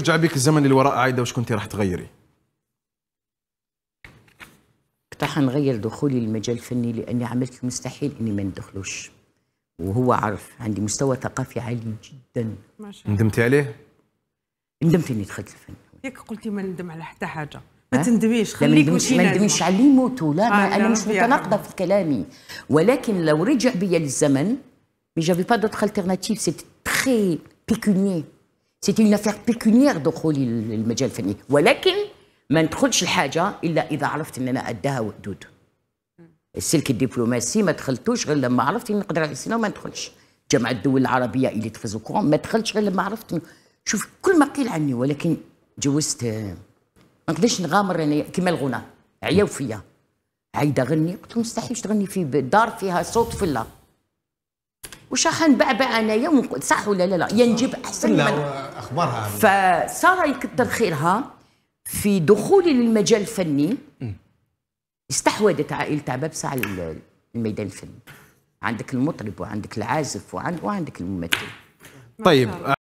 رجع بك الزمن للوراء عايده وش كنتي راح تغيري؟ كنت راح نغير دخولي للمجال الفني لاني عملت المستحيل اني ما ندخلوش وهو عارف عندي مستوى ثقافي عالي جدا ما شاء الله ندمتي عليه؟ ندمت اني دخلت الفن ياك قلتي ما ندم على حتى حاجه ما تندميش خليك وشي ما ندمش على اللي يموتوا لا, آه انا مش متناقضه في كلامي ولكن لو رجع بيا الزمن مي جافي با دوتر التيرناتيف سيتي تخي بيكونيي سيتي اون افير بيكونيير دخولي للمجال الفني ولكن ما ندخلش الحاجه الا اذا عرفت ان انا اداها ودود السلك الدبلوماسي ما دخلتوش غير لما عرفت اني نقدر على السينما ما ندخلش جامعه الدول العربيه اللي تخزو ما دخلتش غير لما عرفت شوف كل ما قيل عني ولكن جوزت ما نقدرش نغامر انا كما الغنى عياو فيا عايده غني قلت مستحيل تغني في دار فيها صوت فله راح نبعبع انايا ونقول صح ولا لا لا ينجب احسن لا من اخبارها فساره يكثر خيرها في دخولي للمجال الفني استحوذت عائله عبابسه على الميدان الفني عندك المطرب وعندك العازف وعندك الممثل طيب